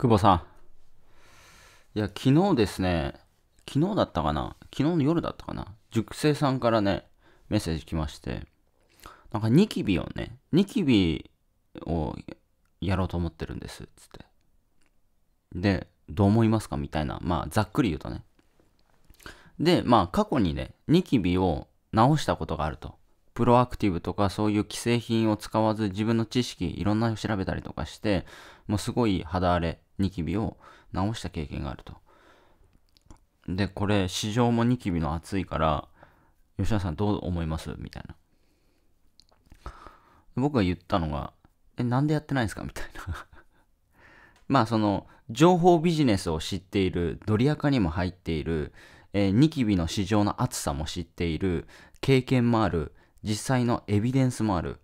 久保さん。いや、昨日ですね、昨日だったかな昨日の夜だったかな熟成さんからね、メッセージ来まして、なんかニキビをね、ニキビをやろうと思ってるんです、つって。で、どう思いますかみたいな、まあ、ざっくり言うとね。で、まあ、過去にね、ニキビを直したことがあると。プロアクティブとかそういう既製品を使わず自分の知識いろんなの調べたりとかしてもうすごい肌荒れニキビを治した経験があると。で、これ、市場もニキビの熱いから、吉田さんどう思いますみたいな。僕が言ったのが、え、なんでやってないんですかみたいな まあ、その、情報ビジネスを知っている、ドリアカにも入っている、えー、ニキビの市場の厚さも知っている、経験もある、実際のエビデンスもある。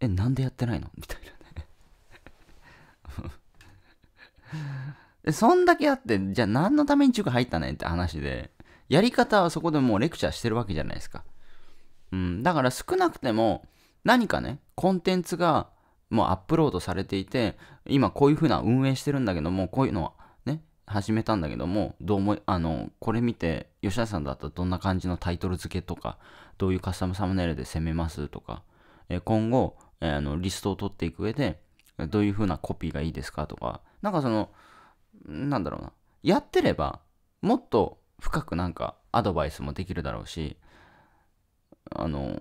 え、なんでやってないのみたいな。で、そんだけあって、じゃあ何のために塾入ったねんって話で、やり方はそこでもうレクチャーしてるわけじゃないですか。うん、だから少なくても何かね、コンテンツがもうアップロードされていて、今こういう風な運営してるんだけども、こういうのはね、始めたんだけども、どうも、あの、これ見て、吉田さんだったらどんな感じのタイトル付けとか、どういうカスタムサムネイルで攻めますとか、え今後、えあの、リストを取っていく上で、どういう風なコピーがいいですかとか、なんかその、なんだろうな。やってれば、もっと深くなんかアドバイスもできるだろうし、あの、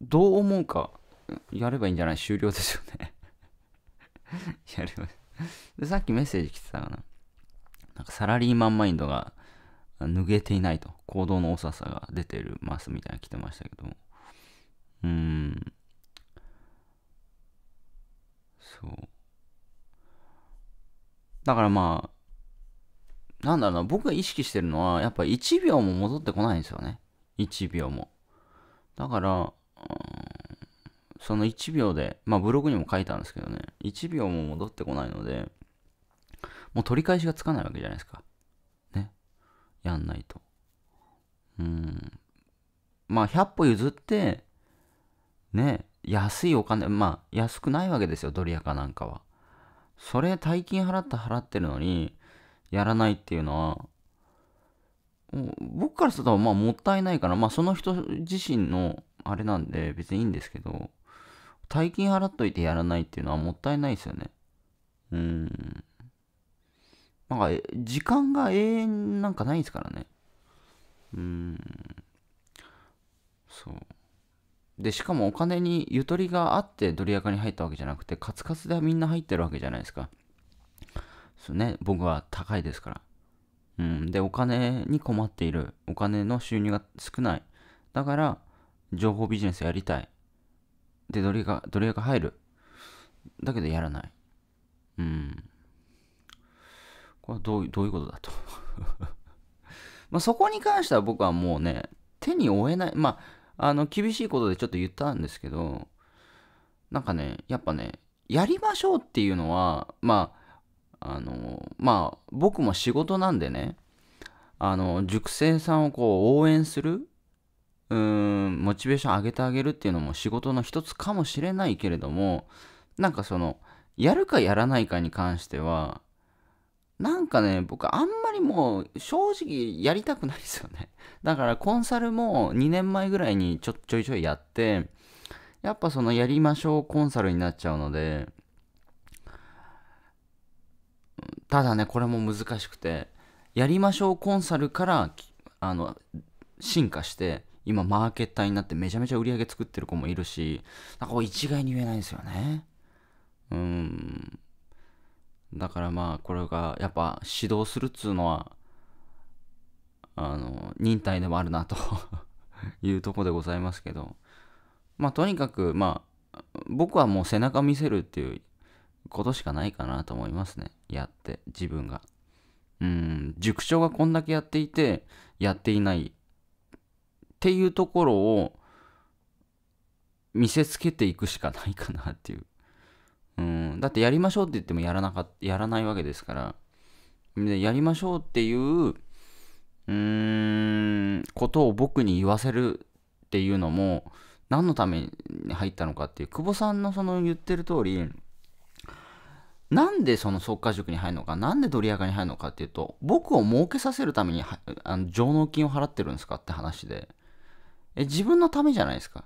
どう思うか、やればいいんじゃない終了ですよね やります。で、さっきメッセージ来てたかな。なんかサラリーマンマインドが脱げていないと、行動の遅さが出てるますみたいな来てましたけど、うーん。そう。だからまあ、なんだろうな、僕が意識してるのは、やっぱ1秒も戻ってこないんですよね。1秒も。だから、その1秒で、まあブログにも書いたんですけどね、1秒も戻ってこないので、もう取り返しがつかないわけじゃないですか。ね。やんないと。うん。まあ100歩譲って、ね、安いお金、まあ安くないわけですよ、ドリアかなんかは。それ大金払って払ってるのに、やらないっていうのは、僕からすると、まあ、もったいないから、まあ、その人自身の、あれなんで、別にいいんですけど、大金払っといてやらないっていうのはもったいないですよね。うん。なんか、時間が永遠なんかないですからね。うん。そう。で、しかもお金にゆとりがあってドルカに入ったわけじゃなくて、カツカツでみんな入ってるわけじゃないですか。そうね、僕は高いですから。うん。で、お金に困っている。お金の収入が少ない。だから、情報ビジネスやりたい。で、ドル高、ドア高入る。だけどやらない。うん。これはどうどういうことだと まあそこに関しては僕はもうね、手に負えない。まあ、あの、厳しいことでちょっと言ったんですけど、なんかね、やっぱね、やりましょうっていうのは、まあ、あの、まあ、僕も仕事なんでね、あの、塾生さんをこう、応援する、うーん、モチベーション上げてあげるっていうのも仕事の一つかもしれないけれども、なんかその、やるかやらないかに関しては、なんかね、僕あんまりもう正直やりたくないですよね。だからコンサルも2年前ぐらいにちょちょいちょいやって、やっぱそのやりましょうコンサルになっちゃうので、ただね、これも難しくて、やりましょうコンサルから、あの、進化して、今マーケッターになってめちゃめちゃ売り上げ作ってる子もいるし、なんか一概に言えないですよね。うん。だからまあこれがやっぱ指導するっつうのはあの忍耐でもあるなと いうとこでございますけどまあとにかくまあ僕はもう背中見せるっていうことしかないかなと思いますねやって自分がうん塾長がこんだけやっていてやっていないっていうところを見せつけていくしかないかなっていううん、だってやりましょうって言ってもやらなかやらないわけですからでやりましょうっていううーんことを僕に言わせるっていうのも何のために入ったのかっていう久保さんのその言ってる通りなんでその速化塾に入るのかなんでドリアカに入るのかっていうと僕を儲けさせるためにあの上納金を払ってるんですかって話でえ自分のためじゃないですか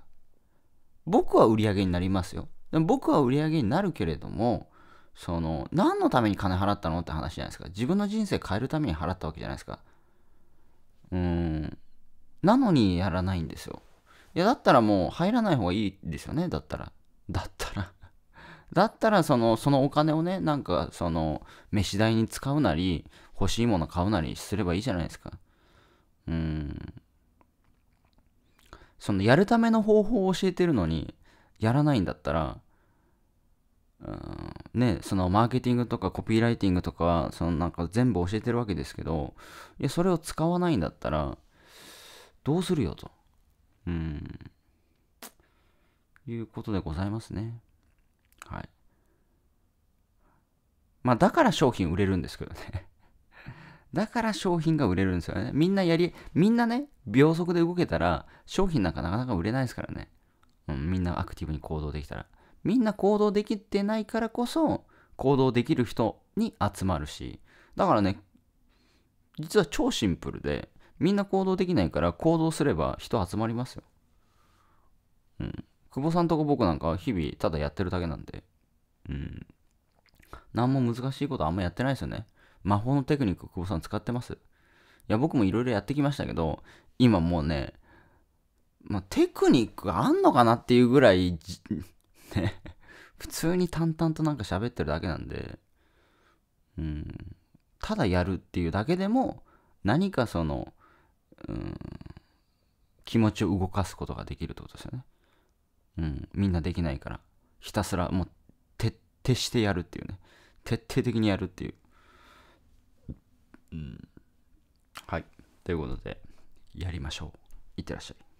僕は売り上げになりますよ僕は売り上げになるけれども、その、何のために金払ったのって話じゃないですか。自分の人生変えるために払ったわけじゃないですか。うん。なのにやらないんですよ。いや、だったらもう入らない方がいいですよね。だったら。だったら だったら、その、そのお金をね、なんか、その、飯代に使うなり、欲しいもの買うなりすればいいじゃないですか。うん。その、やるための方法を教えてるのに、やらないんだったら、うん、ね、そのマーケティングとかコピーライティングとか、そのなんか全部教えてるわけですけど、いや、それを使わないんだったら、どうするよと。うん。いうことでございますね。はい。まあ、だから商品売れるんですけどね だから商品が売れるんですよね。みんなやり、みんなね、秒速で動けたら、商品なんかなかなか売れないですからね。みんなアクティブに行動できたら。みんな行動できてないからこそ、行動できる人に集まるし、だからね、実は超シンプルで、みんな行動できないから行動すれば人集まりますよ。うん。久保さんとこ僕なんか日々ただやってるだけなんで、うん。何も難しいことあんまやってないですよね。魔法のテクニック久保さん使ってます。いや、僕もいろいろやってきましたけど、今もうね、まあ、テクニックがあんのかなっていうぐらい、ね、普通に淡々となんか喋ってるだけなんで、うん、ただやるっていうだけでも、何かその、うん、気持ちを動かすことができるってことですよね。うん、みんなできないから、ひたすらもう徹底してやるっていうね、徹底的にやるっていう。うん、はい、ということで、やりましょう。いってらっしゃい。